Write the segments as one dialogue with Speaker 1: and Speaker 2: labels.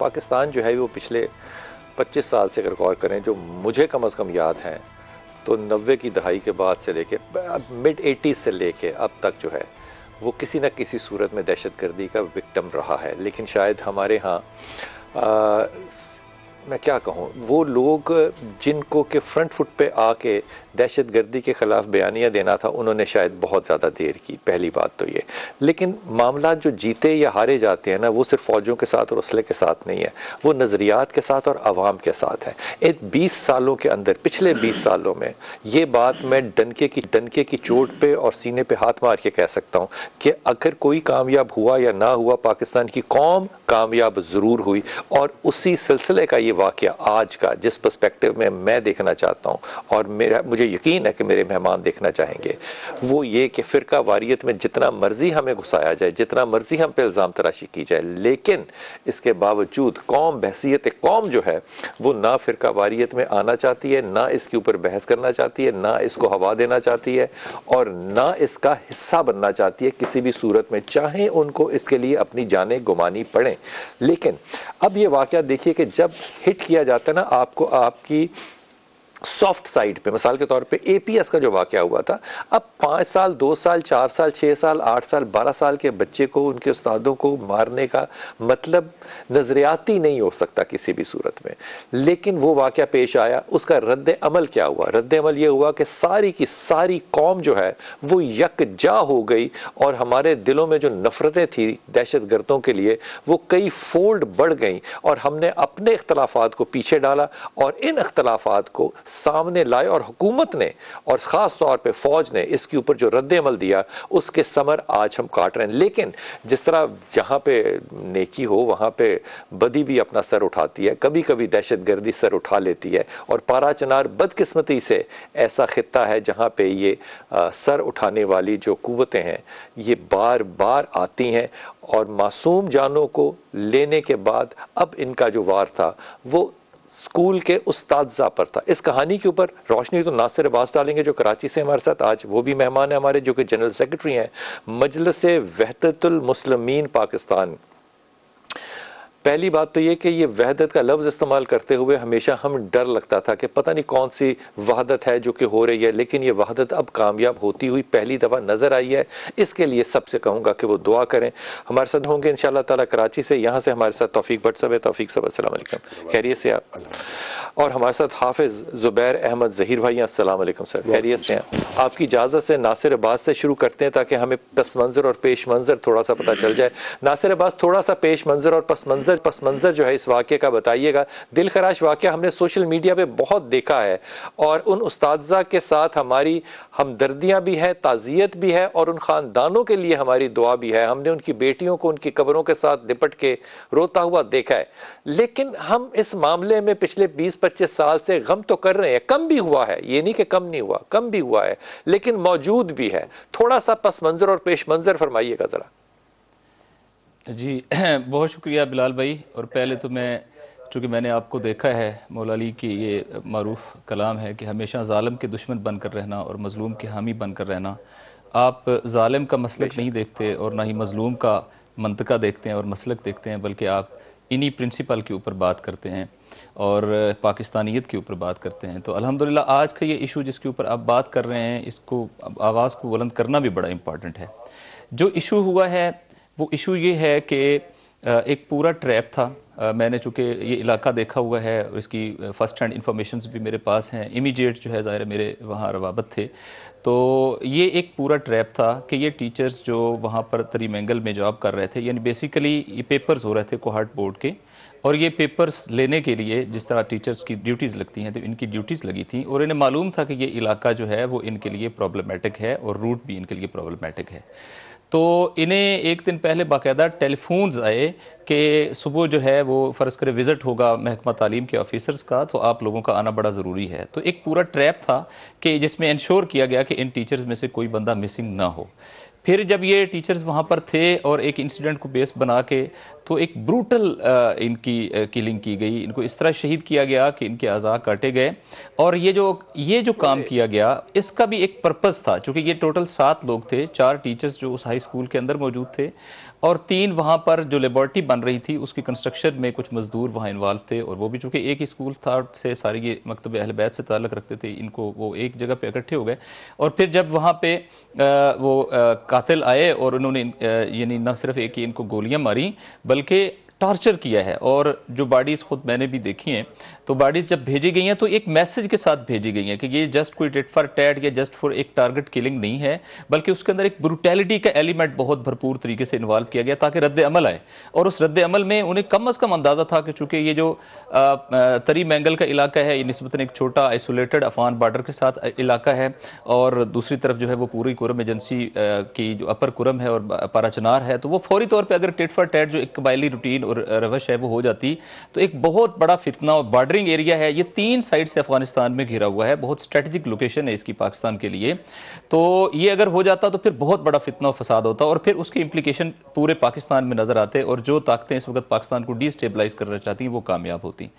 Speaker 1: पाकिस्तान जो है वो पिछले 25 साल से अगर गौर करें जो मुझे कम अज़ कम याद हैं तो नबे की दहाई के बाद से लेके मिड एटीज़ से लेके अब तक जो है वो किसी न किसी सूरत में दहशत गर्दी का विक्टम रहा है लेकिन शायद हमारे यहाँ मैं क्या कहूँ वो लोग जिनको के फ्रंट फुट पे आके दहशत गर्दी के ख़िलाफ़ बयानियाँ देना था उन्होंने शायद बहुत ज़्यादा देर की पहली बात तो ये लेकिन मामला जो जीते या हारे जाते हैं ना वो सिर्फ फौजों के साथ और असले के साथ नहीं है वो नज़रियात के साथ और आवाम के साथ है एक बीस सालों के अंदर पिछले बीस सालों में ये बात मैं डनके की डनके की चोट पर और सीने पर हाथ मार के कह सकता हूँ कि अगर कोई कामयाब हुआ या ना हुआ पाकिस्तान की कौम कामयाब ज़रूर हुई और उसी सिलसिले का ये ये वाक्य आज का जिस पर्सपेक्टिव में मैं देखना चाहता हूँ और मेरा मुझे यकीन है कि मेरे मेहमान देखना चाहेंगे वो ये कि फ़िरका वारियत में जितना मर्ज़ी हमें घुसाया जाए जितना मर्ज़ी हम पे इल्ज़ाम तराशी की जाए लेकिन इसके बावजूद कौम बहसीत कौम जो है वो ना फ़िरका वारियत में आना चाहती है ना इसके ऊपर बहस करना चाहती है ना इसको हवा देना चाहती है और ना इसका हिस्सा बनना चाहती है किसी भी सूरत में चाहे उनको इसके लिए अपनी जानें गुमानी पड़ें लेकिन अब ये वाक़ देखिए कि जब हिट किया जाता है ना आपको आपकी सॉफ्ट साइड पे मिसाल के तौर पे एपीएस का जो वाक्य हुआ था अब पाँच साल दो साल चार साल छः साल आठ साल बारह साल के बच्चे को उनके उस्तादों को मारने का मतलब नज़रियाती नहीं हो सकता किसी भी सूरत में लेकिन वो वाक़ पेश आया उसका रद्द अमल क्या हुआ रद्द अमल ये हुआ कि सारी की सारी कौम जो है वो यकजा हो गई और हमारे दिलों में जो नफ़रतें थी दहशत गर्दों के लिए वो कई फोल्ड बढ़ गई और हमने अपने अख्तलाफात को पीछे डाला और इन अख्तलाफात को सामने लाए और हुकूमत ने और ख़ास तौर पर फ़ौज ने इसके ऊपर जो रद्दमल दिया उसके समर आज हम काट रहे हैं लेकिन जिस तरह जहाँ पे नेकी हो वहाँ पे बदी भी अपना सर उठाती है कभी कभी दहशत गर्दी सर उठा लेती है और पारा चनार बदकस्मती से ऐसा ख़त्ता है जहाँ पर ये आ, सर उठाने वाली जो कुतें हैं ये बार बार आती हैं और मासूम जानों को लेने के बाद अब इनका जो वार था वो स्कूल के उस्तादा पर था इस कहानी के ऊपर रोशनी तो नासिर अब्बास डालेंगे जो कराची से हमारे साथ आज वो भी मेहमान हैं हमारे जो कि जनरल सेक्रेटरी हैं मजलस वहतुलमसलमीन पाकिस्तान पहली बात तो ये कि ये वहदत का लफ्ज़ इस्तेमाल करते हुए हमेशा हम डर लगता था कि पता नहीं कौन सी वहादत है जो कि हो रही है लेकिन ये वहादत अब कामयाब होती हुई पहली दफ़ा नज़र आई है इसके लिए सबसे कहूँगा कि वो दुआ करें हमारे साथ होंगे इन ताला कराची से यहाँ से हमारे साथ तोफ़ी भट्ट साहब है तोफ़ी साहब असल खैरियत से आप और हमारे साथ हाफिज़ ज़ुबैर अहमद ज़हीर भाई असलम सर खैरियत से आपकी इजाज़त से नासिर अब्बास से शुरू करते हैं ताकि हमें पस मंज़र और पेश मंज़र थोड़ा सा पता चल जाए नासिर अब्बास थोड़ा सा पेश मंज़र और पस मंज़र मंज़र पस मंज़र जो है इस वाक्य का बताइएगा दिल खराश वाक्य हमने सोशल मीडिया पर बहुत देखा है और उन उस्तादा के साथ हमारी हमदर्दियाँ भी हैं ताज़ियत भी है और उन ख़ानदानों के लिए हमारी दुआ भी है हमने उनकी बेटियों को उनकी कबरों के साथ निपट के रोता हुआ देखा है लेकिन हम इस मामले में पिछले बीस पच्चीस साल से गम तो कर रहे हैं कम भी हुआ है ये नहीं कि कम नहीं हुआ कम भी हुआ है लेकिन मौजूद भी है थोड़ा सा पस मंज़र और पेश मंज़र फरमाइएगा ज़रा
Speaker 2: जी बहुत शुक्रिया बिलाल भाई और पहले तो मैं चूँकि मैंने आपको देखा है मौला अली की ये मरूफ कलाम है कि हमेशा ालम के दुश्मन बनकर रहना और मज़लूम के हामी बनकर रहना आप ालम का मसलक नहीं देखते और ना ही मज़लूम का मंतका देखते हैं और मसलक देखते हैं बल्कि आप इन्हीं प्रिंसिपल के ऊपर बात करते हैं और पाकिस्तानियत के ऊपर बात करते हैं तो अलहमदिल्ला आज का ये इशू जिसके ऊपर आप बात कर रहे हैं इसको आवाज़ को बुलंद करना भी बड़ा इम्पॉर्टेंट है जो इशू हुआ है वो इशू ये है कि एक पूरा ट्रैप था मैंने चूँकि ये इलाका देखा हुआ है और इसकी फ़र्स्ट हैंड इन्फॉर्मेशन भी मेरे पास हैं इमीडिएट जो है ज़ाहिर मेरे वहाँ रवाबत थे तो ये एक पूरा ट्रैप था कि ये टीचर्स जो वहाँ पर तरीमेंगल में जॉब कर रहे थे यानी बेसिकली ये पेपर्स हो रहे थे कोहाट बोर्ड के और ये पेपर्स लेने के लिए जिस तरह टीचर्स की ड्यूटीज़ लगती हैं तो इनकी ड्यूटीज़ लगी थी और इन्हें मालूम था कि ये इलाका जो है वो इनके लिए प्रॉब्लमेटिक है और रूट भी इनके लिए प्रॉब्लमेटिक है तो इन्हें एक दिन पहले बाकायदा टेलीफोन्स आए कि सुबह जो है वो फ़र्ज़ करें विज़िट होगा महकमा तालीम के ऑफिसर्स का तो आप लोगों का आना बड़ा ज़रूरी है तो एक पूरा ट्रैप था कि जिसमें इंश्योर किया गया कि इन टीचर्स में से कोई बंदा मिसिंग ना हो फिर जब ये टीचर्स वहाँ पर थे और एक इंसिडेंट को बेस बना के तो एक ब्रूटल uh, इनकी किलिंग uh, की गई इनको इस तरह शहीद किया गया कि इनके अज़ा काटे गए और ये जो ये जो काम किया गया इसका भी एक पर्पस था क्योंकि ये टोटल सात लोग थे चार टीचर्स जो उस हाई स्कूल के अंदर मौजूद थे और तीन वहाँ पर जो लेबॉर्ट्री बन रही थी उसकी कंस्ट्रक्शन में कुछ मज़दूर वहाँ इन्वाल्व थे और वो भी चूँकि एक ही स्कूल था से सारी ये मकतब अहलबैत से ताल्लक़ रखते थे इनको वो एक जगह पर इकट्ठे हो गए और फिर जब वहाँ पर uh, वो कातिल आए और उन्होंने यानी न सिर्फ एक ही इनको गोलियां मारी बल्कि टॉर्चर किया है और जो बॉडीज़ खुद मैंने भी देखी हैं तो बॉडीज़ जब भेजी गई हैं तो एक मैसेज के साथ भेजी गई हैं कि ये जस्ट कोई डेट फॉर टैड या जस्ट फॉर एक टारगेट किलिंग नहीं है बल्कि उसके अंदर एक ब्रूटैलिटी का एलिमेंट बहुत भरपूर तरीके से इन्वॉल्व किया गया ताकि रद्द अमल आए और उस रद्द अमल में उन्हें कम अज़ कम अंदाज़ा था कि चूँकि ये जो तरी मैंगल का इलाका है ये नस्बता एक छोटा आइसोलेटेड अफगान बार्डर के साथ इलाका है और दूसरी तरफ जो है वो पूरी कुरम एजेंसी की जो अपर कुरम है और पारा चनार है तो वो फौरी तौर पर अगर टेट फॉर टैट जो एक कबायली रूटीन रवश है वो हो जाती तो एक बहुत बड़ा फितना और बॉर्डरिंग एरिया है ये तीन साइड से अफगानिस्तान में घिरा हुआ है बहुत स्ट्रेटजिक लोकेशन है इसकी पाकिस्तान के लिए तो ये अगर हो जाता तो फिर बहुत बड़ा फितना फसाद होता और फिर उसके इम्प्लीकेशन पूरे पाकिस्तान में नज़र आते और जो ताकतें इस वक्त पाकिस्तान को डिस्टेबलाइज करना चाहती हैं वो कामयाब होती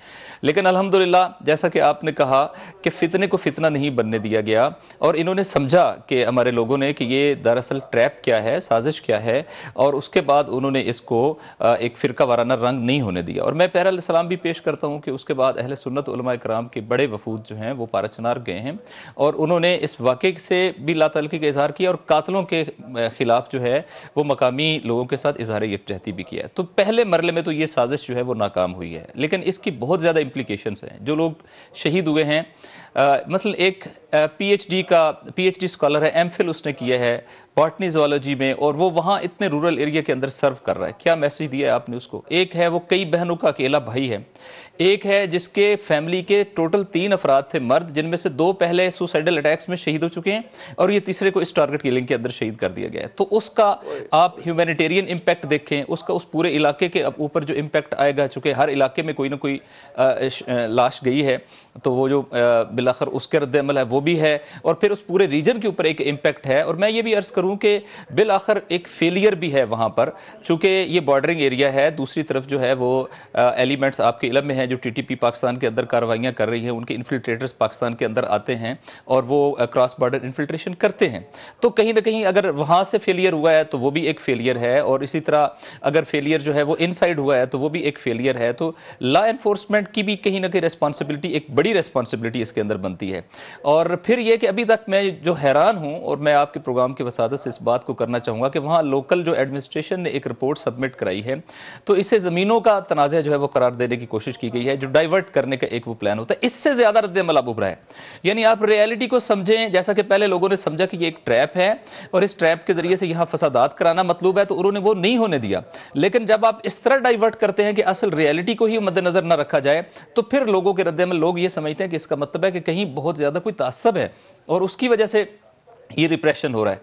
Speaker 2: लेकिन अलहमदिल्ला जैसा कि आपने कहा कि फितने को फितना नहीं बनने दिया गया और इन्होंने समझा कि हमारे लोगों ने कि ये दरअसल ट्रैप क्या है साजिश क्या है और उसके बाद उन्होंने इसको एक फ़िरका काफिराना रंग नहीं होने दिया और मैं पैरल सलाम भी पेश करता हूँ कि उसके बाद अहल सुन्नत कराम के बड़े वफूद जो हैं वो चनार गए हैं और उन्होंने इस वाक़े से भी लातलकी का इजहार किया और कातलों के ख़िलाफ़ जो है वो मकामी लोगों के साथ इजहार यकजहती भी किया तो पहले मरले में तो ये साजिश जो है वो नाकाम हुई है लेकिन इसकी बहुत ज़्यादा इम्प्लीकेशन हैं जो लोग शहीद हुए हैं मसलन एक पीएचडी का पीएचडी स्कॉलर है एमफिल उसने किया है बॉटनी जोलॉजी में और वो वहाँ इतने रूरल एरिया के अंदर सर्व कर रहा है क्या मैसेज दिया है आपने उसको एक है वो कई बहनों का अकेला भाई है एक है जिसके फैमिली के टोटल तीन अफराद थे मर्द जिनमें से दो पहले सुसाइडल अटैक्स में शहीद हो चुके हैं और ये तीसरे को इस टारगेट किलिंग के अंदर शहीद कर दिया गया है तो उसका आप ह्यूमैनिटेरियन इम्पैक्ट देखें उसका उस पूरे इलाके के ऊपर जो इम्पैक्ट आएगा चूँकि हर इलाके में कोई ना कोई लाश गई है तो वो जो बिलाखर उसके रद्दमल है वो भी है और फिर उस पूरे रीजन के ऊपर एक इम्पैक्ट है और मैं ये भी अर्ज़ करूँ कि बिलाखर एक फेलियर भी है वहाँ पर चूँकि ये बॉर्डरिंग एरिया है दूसरी तरफ जो है वो एलिमेंट्स आपके इलम में हैं जो टीटीपी पाकिस्तान के अंदर कार्रवाइयाँ कर रही है उनके इन्फिल्ट्रेटर्स पाकिस्तान के अंदर आते हैं और वो क्रॉस बॉर्डर इन्फिल्ट्रेशन करते हैं तो कहीं ना कहीं अगर वहाँ से फेलियर हुआ है तो वो भी एक फेलियर है और इसी तरह अगर फेलियर जो है वो साइड हुआ है तो वो भी एक फेलियर है तो लॉ इन्फोर्समेंट की भी कहीं ना कहीं रिस्पॉन्सिबिलिटी एक बड़ी रिस्पॉन्सिबिलिटी इसके अंदर बनती है और फिर यह कि अभी तक मैं जो हैरान हूँ और मैं आपके प्रोग्राम की वसादत से इस बात को करना चाहूँगा कि वहाँ लोकल जो एडमिनिस्ट्रेशन ने एक रिपोर्ट सबमिट कराई है तो इसे ज़मीनों का तनाज़ जो है वो करार देने की कोशिश की की गई है जो डाइवर्ट करने का एक वो प्लान होता है इससे ज्यादा रद्दमल अब उभरा है यानी आप रियलिटी को समझें जैसा कि पहले लोगों ने समझा कि ये एक ट्रैप है और इस ट्रैप के जरिए से यहाँ फसादात कराना मतलूब है तो उन्होंने वो नहीं होने दिया लेकिन जब आप इस तरह डाइवर्ट करते हैं कि असल रियलिटी को ही मद्देनजर न रखा जाए तो फिर लोगों के रद्दमल लोग ये समझते हैं कि इसका मतलब है कि कहीं बहुत ज्यादा कोई तासब है और उसकी वजह से ये रिप्रेशन हो रहा है